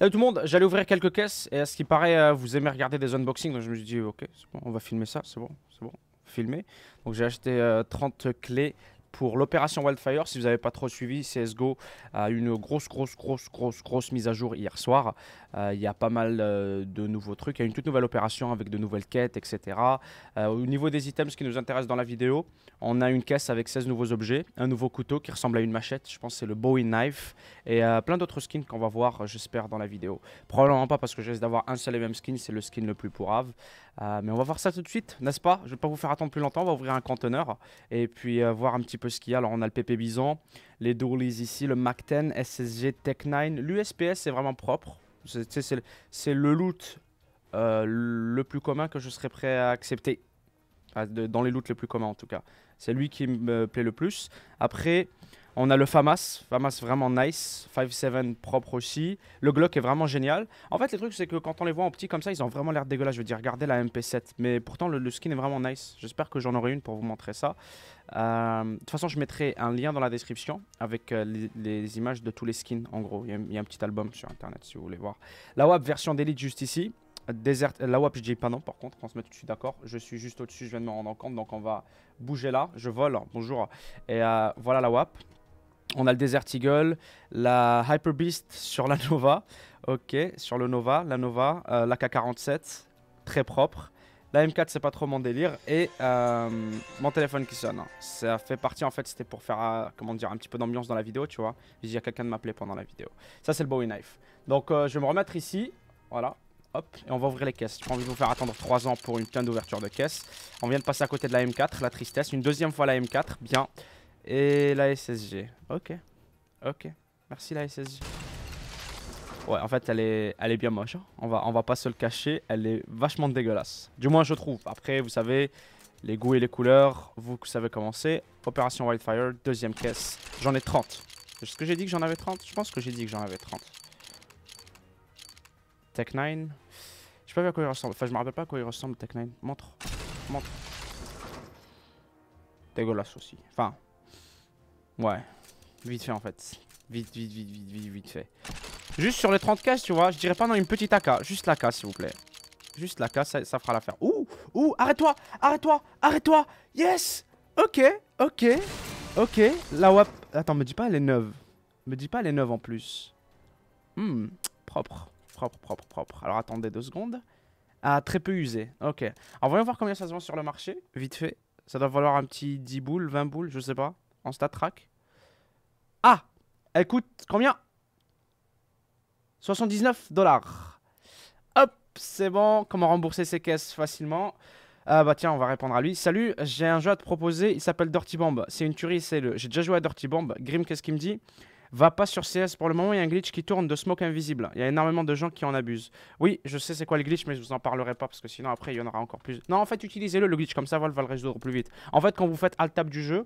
Salut tout le monde, j'allais ouvrir quelques caisses et à ce qui paraît, euh, vous aimez regarder des unboxings, donc je me suis dit, ok, c'est bon, on va filmer ça, c'est bon, c'est bon, filmer. Donc j'ai acheté 30 euh, clés pour l'opération Wildfire. Si vous n'avez pas trop suivi, CSGO a une grosse, grosse, grosse, grosse, grosse mise à jour hier soir. Euh, il y a pas mal euh, de nouveaux trucs. Il y a une toute nouvelle opération avec de nouvelles quêtes, etc. Euh, au niveau des items, ce qui nous intéresse dans la vidéo, on a une caisse avec 16 nouveaux objets, un nouveau couteau qui ressemble à une machette, je pense que c'est le Bowie Knife, et plein d'autres skins qu'on va voir, j'espère, dans la vidéo. Probablement pas parce que j'essaie d'avoir un seul et même skin, c'est le skin le plus pourrave. mais on va voir ça tout de suite, n'est-ce pas Je ne vais pas vous faire attendre plus longtemps, on va ouvrir un conteneur et puis voir un petit peu peu ce qu'il y a. Alors, on a le PP Bison, les dourlis ici, le Mac 10, SSG Tech 9. L'USPS, c'est vraiment propre. C'est le loot euh, le plus commun que je serais prêt à accepter. dans les loots les plus communs, en tout cas. C'est lui qui me plaît le plus. Après, on a le FAMAS, FAMAS vraiment nice, 5.7 propre aussi. Le Glock est vraiment génial. En fait, les trucs, c'est que quand on les voit en petit comme ça, ils ont vraiment l'air dégueulasses. Je veux dire, regardez la MP7. Mais pourtant, le, skin est vraiment nice. J'espère que j'en aurai une pour vous montrer ça. Euh, de toute façon, je mettrai un lien dans la description avec euh, les, images de tous les skins, en gros. Il y, a, un petit album sur Internet si vous voulez voir. La WAP version d'élite juste ici. Euh, la WAP, je dis pas non, par contre, on se met tout de suite d'accord. Je suis juste au-dessus, je viens de me rendre compte, donc on va bouger là. Je vole, bonjour. Et voilà la WAP. On a le Desert Eagle, la Hyper Beast sur la Nova. Ok, sur le Nova, la Nova, euh, la K47, très propre. La M4, c'est pas trop mon délire. Et euh, mon téléphone qui sonne. Ça fait partie, en fait, c'était pour faire, euh, comment dire, un petit peu d'ambiance dans la vidéo, tu vois. J'ai dit à quelqu'un de m'appeler pendant la vidéo. Ça, c'est le Bowie Knife. Donc, je vais me remettre ici. Voilà. Hop, et on va ouvrir les caisses. J'ai envie de vous faire attendre 3 ans pour une pleine d'ouverture de caisse. On vient de passer à côté de la M4, la tristesse. Une deuxième fois la M4, bien. Et la SSG. Ok. Ok. Merci la SSG. Ouais, en fait, elle est, elle est bien moche. Hein. On, va, on va pas se le cacher. Elle est vachement dégueulasse. Du moins, je trouve. Après, vous savez, les goûts et les couleurs, vous savez comment c'est. Opération Wildfire, deuxième caisse. J'en ai 30. Est-ce que j'ai dit que j'en avais 30 Je pense que j'ai dit que j'en avais 30. Tech 9. Je sais pas à quoi il ressemble. Enfin, je me rappelle pas à quoi il ressemble, Tech 9. Montre. Montre. Dégueulasse aussi. Enfin, Ouais. Vite fait en fait. Vite, vite, vite, vite, vite, vite fait. Juste sur les 30 cases, tu vois, je dirais pas non une petite AK. Juste la s'il vous plaît. Juste la ça, fera l'affaire. Ouh, ouh, arrête-toi, arrête-toi, arrête-toi. Yes. Ok, ok, ok. La WAP. Attends, me dis pas elle est neuve. Me dis pas elle est neuve en plus. Hmm, propre, propre, propre, propre. Alors attendez deux secondes. Ah, très peu usé, Ok. Alors voyons voir combien ça se vend sur le marché. Vite fait. Ça doit valoir un petit 10 boules, 20 boules, je sais pas. En stat track. Ah Elle coûte combien 79 dollars. Hop, c'est bon. Comment rembourser ses caisses facilement Ah bah tiens, on va répondre à lui. Salut, j'ai un jeu à te proposer. Il s'appelle Dirty Bomb. C'est une tuerie, c'est le. J'ai déjà joué à Dirty Bomb. Grim, qu'est-ce qu'il me dit Va pas sur CS pour le moment, il y a un glitch qui tourne de smoke invisible. Il y a énormément de gens qui en abusent. Oui, je sais c'est quoi le glitch, mais je vous en parlerai pas parce que sinon après il y en aura encore plus. Non, en fait, utilisez-le le glitch, comme ça Valve va le résoudre plus vite. En fait, quand vous faites alt tab du jeu,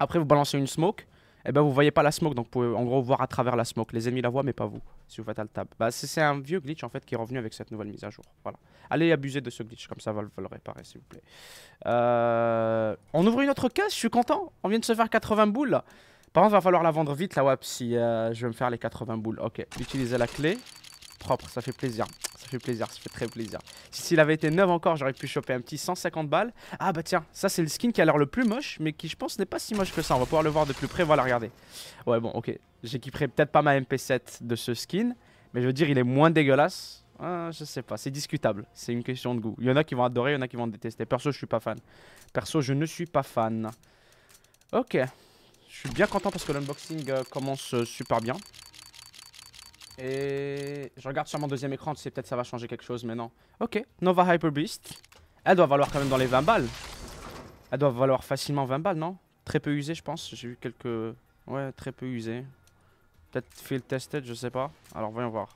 après vous balancez une smoke, eh ben vous voyez pas la smoke, donc vous pouvez en gros voir à travers la smoke. Les ennemis la voient, mais pas vous, si vous faites alt tab. Bah, c'est un vieux glitch en fait qui est revenu avec cette nouvelle mise à jour. Voilà. Allez abuser de ce glitch, comme ça va le réparer, s'il vous plaît. Euh, on ouvre une autre case, je suis content. On vient de se faire 80 boules Par contre, va falloir la vendre vite la WAP si euh, je vais me faire les 80 boules. Ok, utiliser la clé propre, ça fait plaisir. Ça fait plaisir, ça fait très plaisir. si S'il avait été neuf encore, j'aurais pu choper un petit 150 balles. Ah bah tiens, ça c'est le skin qui a l'air le plus moche, mais qui je pense n'est pas si moche que ça. On va pouvoir le voir de plus près, voilà, regardez. Ouais bon, ok, j'équiperai peut-être pas ma MP7 de ce skin, mais je veux dire, il est moins dégueulasse. Ah, je sais pas, c'est discutable, c'est une question de goût. Il y en a qui vont adorer, il y en a qui vont détester. Perso, je suis pas fan. Perso, je ne suis pas fan. Ok, je suis bien content parce que l'unboxing euh, commence euh, super bien. Et je regarde sur mon deuxième écran, tu sais, peut-être ça va changer quelque chose, mais non. Ok, Nova Hyper Beast. Elle doit valoir quand même dans les 20 balles. Elle doit valoir facilement 20 balles, non Très peu usée, je pense. J'ai vu quelques... Ouais, très peu usée. Peut-être field tested, je sais pas. Alors, voyons voir.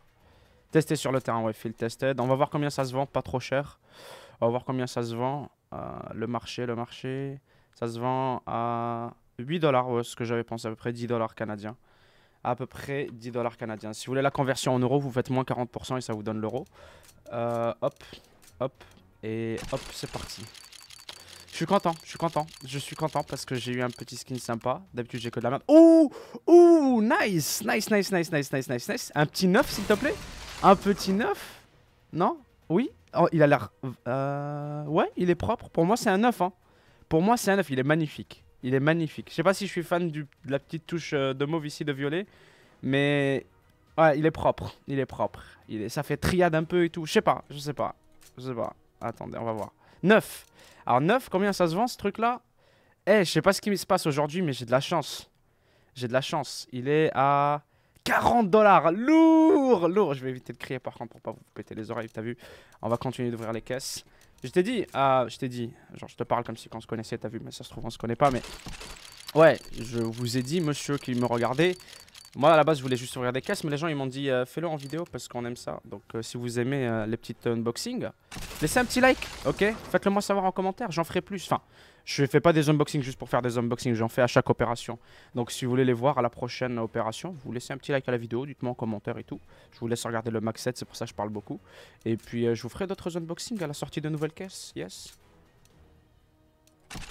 Testé sur le terrain, ouais, field tested. On va voir combien ça se vend, pas trop cher. On va voir combien ça se vend. Euh, le marché, le marché. Ça se vend à 8 dollars, ce que j'avais pensé, à peu près 10 dollars canadiens à peu près 10 dollars canadiens. Si vous voulez la conversion en euros, vous faites moins 40% et ça vous donne l'euro. Euh, hop, hop, et hop, c'est parti. Je suis content, je suis content, je suis content parce que j'ai eu un petit skin sympa. D'habitude, j'ai que de la merde. Ouh, ouh, nice, nice, nice, nice, nice, nice, nice, nice. Un petit 9, s'il te plaît. Un petit 9. Non Oui oh, Il a l'air... Euh, ouais, il est propre. Pour moi, c'est un 9. Hein. Pour moi, c'est un 9. Il est magnifique. Il est magnifique. Je sais pas si je suis fan de la petite touche euh, de mauve ici de violet, mais ouais, il est propre. Il est propre. Il est... Ça fait triade un peu et tout. Je sais pas, je sais pas. Je sais pas. Attendez, on va voir. 9. Alors 9, combien ça se vend ce truc-là Eh, je sais pas ce qui se passe aujourd'hui, mais j'ai de la chance. J'ai de la chance. Il est à 40 dollars. Lourd, lourd. Je vais éviter de crier par contre pour pas vous péter les oreilles, t'as vu. On va continuer d'ouvrir les caisses. Je t'ai dit, euh, je t'ai dit, genre je te parle comme si on se connaissait, t'as vu, mais ça se trouve on se connaît pas, mais... Ouais, je vous ai dit, monsieur qui me regardait, moi à la base je voulais juste ouvrir des caisses mais les gens ils m'ont dit euh, fais-le en vidéo parce qu'on aime ça. Donc euh, si vous aimez euh, les petites unboxings, laissez un petit like, ok Faites-le moi savoir en commentaire, j'en ferai plus. Enfin, je fais pas des unboxings juste pour faire des unboxings, j'en fais à chaque opération. Donc si vous voulez les voir à la prochaine opération, vous laissez un petit like à la vidéo, dites-moi en commentaire et tout. Je vous laisse regarder le max 7, c'est pour ça que je parle beaucoup. Et puis je vous ferai d'autres unboxings à la sortie de nouvelles caisses, yes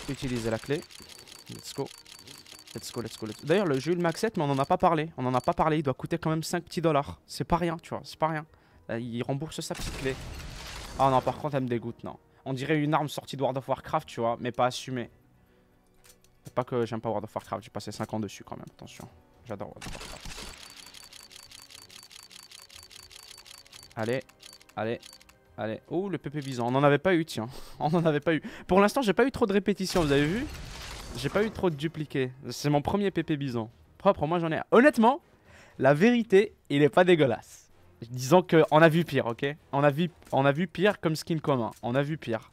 Utilisez la clé, let's go. Let's go, D'ailleurs, j'ai eu le max 7, mais on en a pas parlé. On en a pas parlé. Il doit coûter quand même 5 petits dollars. C'est pas rien, tu vois. C'est pas rien. Euh, il rembourse sa petite clé. Ah non, par contre, elle me dégoûte, non. On dirait une arme sortie de World of Warcraft, tu vois, mais pas assumée. Pas que j'aime pas World of Warcraft, j'ai passé 5 ans dessus quand même, attention. J'adore World of Warcraft. Allez, allez, allez. Oh, le pépé bison. On en avait pas eu, tiens. On en avait pas eu. Pour l'instant, j'ai pas eu trop de répétitions, vous avez vu j'ai pas eu trop de dupliqués. C'est mon premier PP bison. Propre, moi j'en ai Honnêtement, la vérité, il est pas dégueulasse. Disons qu'on a vu pire, ok on a vu, on a vu pire comme skin commun. On a vu pire.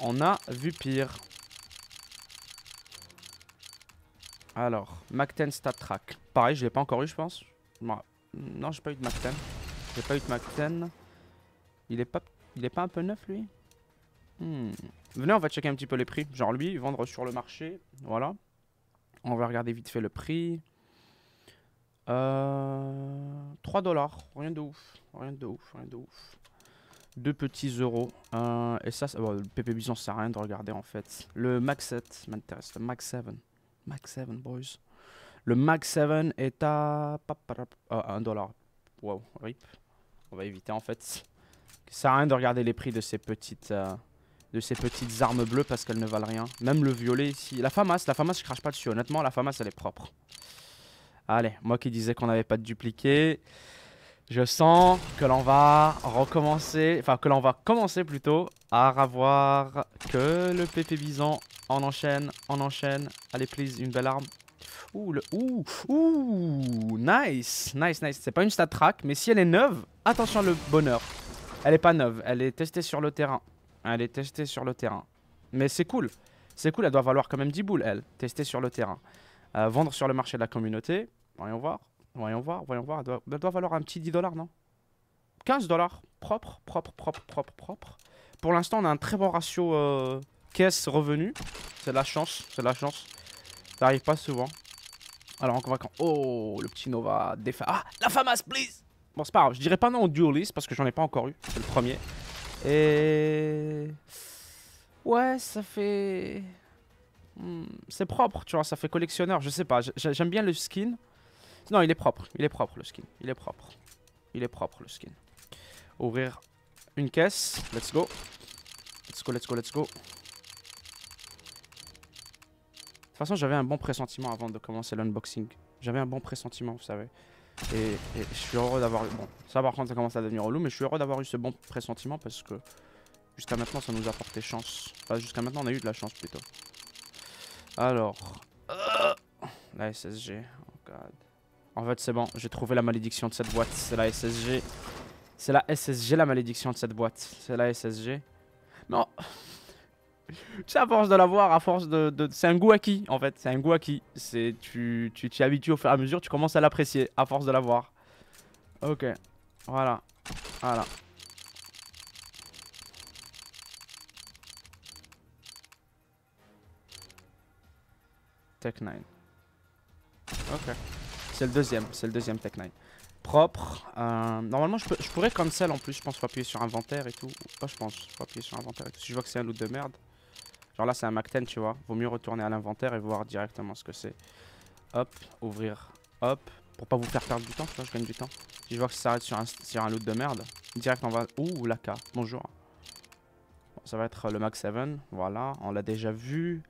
On a vu pire. Alors, Macten 10 Stat Track. Pareil, je l'ai pas encore eu, je pense. Non, j'ai pas eu de Macten. J'ai pas eu de Macten. Il est pas, il est pas un peu neuf, lui hmm. Venez, on va checker un petit peu les prix. Genre lui, vendre sur le marché. Voilà. On va regarder vite fait le prix. 3 euh, dollars. Rien de ouf. Rien de ouf. Rien de ouf. Deux petits euros. Euh, et ça, le PP Bison, ça sert à rien de regarder en fait. Le Max 7 m'intéresse. Le Max 7. Max 7, boys. Le Max 7 est à 1 euh, dollar. Wow, rip. On va éviter en fait. Ça sert à rien de regarder les prix de ces petites de ces petites armes bleues parce qu'elles ne valent rien. Même le violet ici. La FAMAS, la FAMAS, je crache pas dessus. Honnêtement, la FAMAS, elle est propre. Allez, moi qui disais qu'on n'avait pas de dupliqué. Je sens que l'on va recommencer, enfin que l'on va commencer plutôt à avoir que le PP Bison on enchaîne, on enchaîne. Allez, please, une belle arme. Ouh, le, ouh, ouh, nice, nice, nice. C'est pas une stat track, mais si elle est neuve, attention le bonheur. Elle est pas neuve, elle est testée sur le terrain. Elle est testée sur le terrain. Mais c'est cool. C'est cool, elle doit valoir quand même 10 boules, elle. tester sur le terrain. Euh, vendre sur le marché de la communauté. Voyons voir. Voyons voir, voyons voir. Elle doit, valoir un petit 10 dollars, non 15 dollars. Propre, propre, propre, propre, propre. Pour l'instant, on a un très bon ratio euh, caisse-revenu. C'est la chance, c'est la chance. Ça arrive pas souvent. Alors, en convaincant. Oh, le petit Nova défa. Ah, la famas, please Bon, c'est pas grave, je dirais pas non au duelist parce que j'en ai pas encore eu. C'est le premier. Et... Ouais, ça fait... Hmm, c'est propre, tu vois, ça fait collectionneur, je sais pas. J'aime bien le skin. Non, il est propre, il est propre le skin. Il est propre. Il est propre le skin. Ouvrir une caisse. Let's go. Let's go, let's go, let's go. De toute façon, j'avais un bon pressentiment avant de commencer l'unboxing. J'avais un bon pressentiment, vous savez. Et, je suis heureux d'avoir eu... Bon, ça par contre ça commence à devenir relou, mais je suis heureux d'avoir eu ce bon pressentiment parce que jusqu'à maintenant ça nous a porté chance. Enfin, jusqu'à maintenant on a eu de la chance plutôt. Alors... Euh, la SSG. Oh god. En fait c'est bon, j'ai trouvé la malédiction de cette boîte. C'est la SSG. C'est la SSG la malédiction de cette boîte. C'est la SSG. Non sais, à force de l'avoir, à force de. C'est un goût acquis, en fait. C'est un goût acquis. Tu t'y tu, habitues au fur et à mesure, tu commences à l'apprécier, à force de l'avoir. Ok. Voilà. Voilà. Tech 9. Ok. C'est le deuxième, c'est le deuxième Tech 9. Propre. Euh, normalement, je, peux, je pourrais cancel en plus. Je pense faut appuyer sur inventaire et tout. Pas, je pense. Faut appuyer sur inventaire et Si je vois que c'est un loot de merde. Genre là, c'est un Mac 10, tu vois. Vaut mieux retourner à l'inventaire et voir directement ce que c'est. Hop, ouvrir. Hop. Pour pas vous faire perdre du temps, je gagne du temps. je vois que ça s'arrête sur un, sur un loot de merde, direct on va... Ouh, laka, bonjour. ça va être le Mac 7, voilà, on l'a déjà vu.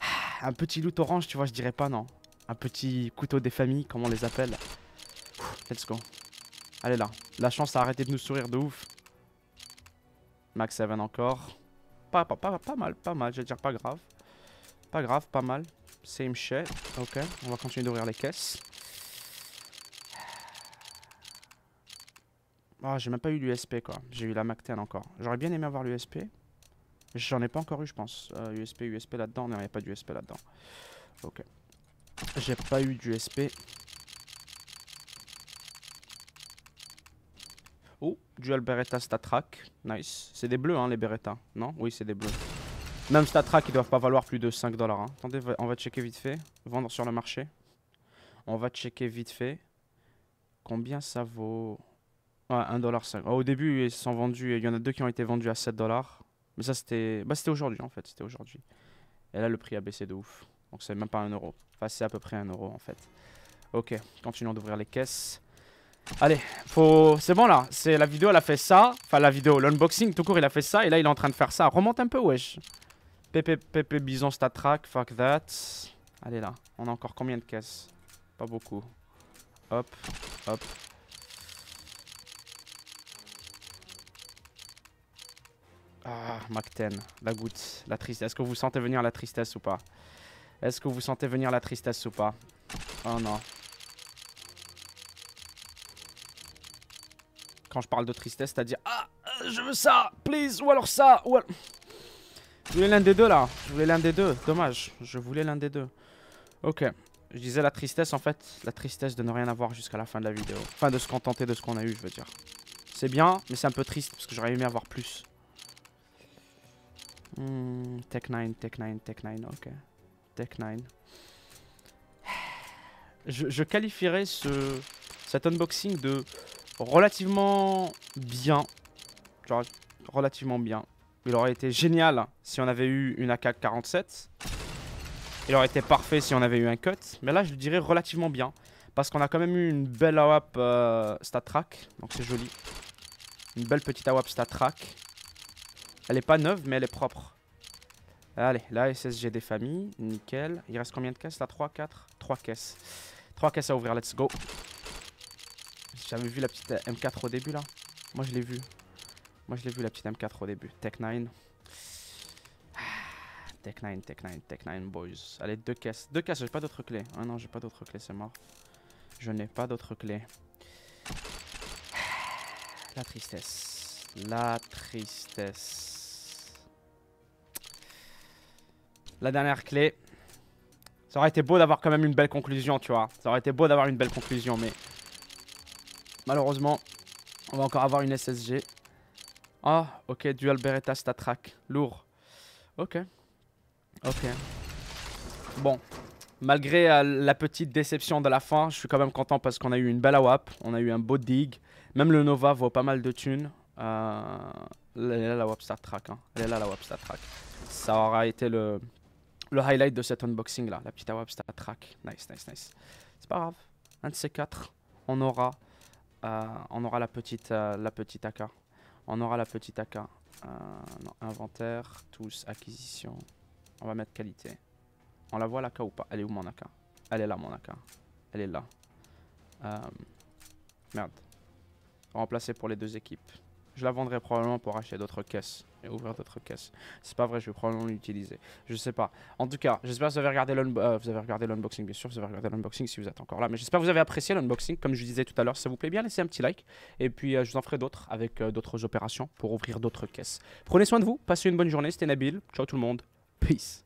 Ah, un petit loot orange, tu vois, je dirais pas, non. Un petit couteau des familles, comme on les appelle. Let's go. Allez là, la chance a arrêté de nous sourire de ouf. Max 7 encore. Pas, pas, mal, pas mal, je dire pas grave. Pas grave, pas mal. Same shit. Ok, on va continuer d'ouvrir les caisses. Ah, j'ai même pas eu l'USP quoi. J'ai eu la MAC-10 encore. J'aurais bien aimé avoir l'USP. J'en ai pas encore eu, je pense. USP, euh, USP là-dedans. Non, il n'y a pas d'USP là-dedans. Ok. J'ai pas eu d'USP. Dual Beretta Statrack. Nice. C'est des bleus, hein, les Beretta. Non Oui, c'est des bleus. Même Statrack, ils doivent pas valoir plus de 5 dollars. Hein. Attendez, on va checker vite fait. Vendre sur le marché. On va checker vite fait. Combien ça vaut Ouais, 1,5$. au début, ils sont vendus. Il y en a deux qui ont été vendus à 7$. Mais ça, c'était bah, aujourd'hui, en fait. C'était aujourd'hui. Et là, le prix a baissé de ouf. Donc, c'est même pas 1€. Enfin, c'est à peu près 1€ en fait. Ok, continuons d'ouvrir les caisses. Allez, faut... c'est bon là. C'est La vidéo, elle a fait ça. Enfin, la vidéo, l'unboxing, tout court, il a fait ça. Et là, il est en train de faire ça. Remonte un peu, wesh. Pepe, pépé, bison, statrack, fuck that. Allez là, on a encore combien de caisses Pas beaucoup. Hop, hop. Ah, 10, la goutte, la tristesse. Est-ce que vous sentez venir la tristesse ou pas Est-ce que vous sentez venir la tristesse ou pas Oh non. Quand je parle de tristesse, c'est-à-dire Ah, euh, je veux ça, please, ou alors ça, ou alors... Je voulais l'un des deux là, je voulais l'un des deux, dommage, je voulais l'un des deux. Ok, je disais la tristesse en fait, la tristesse de ne rien avoir jusqu'à la fin de la vidéo. Enfin de se contenter de ce qu'on a eu, je veux dire. C'est bien, mais c'est un peu triste parce que j'aurais aimé avoir plus. Hmm, tech 9, Tech 9, Tech 9, ok. Tech 9. Je, je qualifierais ce, cet unboxing de relativement bien. Genre, relativement bien. Il aurait été génial si on avait eu une AK-47. Il aurait été parfait si on avait eu un cut. Mais là, je le dirais relativement bien. Parce qu'on a quand même eu une belle AWAP euh, Statrak Donc c'est joli. Une belle petite AWAP stat Elle est pas neuve, mais elle est propre. Allez, là, SSG des familles. Nickel. Il reste combien de caisses là 3, 4 3 caisses. 3 caisses à ouvrir. Let's go j'avais vu la petite euh, M4 au début là. Moi je l'ai vu. Moi je l'ai vu la petite M4 au début. Tech 9. Ah, Tech 9, Tech 9, Tech 9 boys. Allez, deux caisses. Deux caisses, j'ai pas d'autres clés. Ah non, j'ai pas d'autres clés, c'est mort. Je n'ai pas d'autres clés. Ah, la tristesse. La tristesse. La dernière clé. Ça aurait été beau d'avoir quand même une belle conclusion, tu vois. Ça aurait été beau d'avoir une belle conclusion, mais... Malheureusement, on va encore avoir une SSG. Ah, ok, dual Beretta Track. Lourd. Ok. Ok. Bon. Malgré euh, la petite déception de la fin, je suis quand même content parce qu'on a eu une belle AWAP, on a eu un beau dig. Même le Nova vaut pas mal de thunes. Euh, elle est là la Star Track. Hein. Elle est là la WAP Track. Ça aura été le, le highlight de cet unboxing là, la petite AWAP Track. Nice, nice, nice. C'est pas grave. Un de ces quatre, on aura euh, on aura la petite, euh, la petite AK. On aura la petite AK. Euh, inventaire, tous, acquisition. On va mettre qualité. On la voit l'AK ou pas Elle est où mon AK Elle est là mon AK. Elle est là. merde. Remplacer pour les deux équipes. Je la vendrai probablement pour acheter d'autres caisses et ouvrir d'autres caisses. C'est pas vrai, je vais probablement l'utiliser. Je sais pas. En tout cas, j'espère que vous avez regardé euh, l'unboxing, bien sûr, vous avez regardé l'unboxing si vous êtes encore là. Mais j'espère que vous avez apprécié l'unboxing. Comme je disais tout à l'heure, si ça vous plaît bien, laissez un petit like. Et puis, euh, je vous en ferai d'autres avec euh, d'autres opérations pour ouvrir d'autres caisses. Prenez soin de vous, passez une bonne journée. C'était Nabil. Ciao tout le monde. Peace.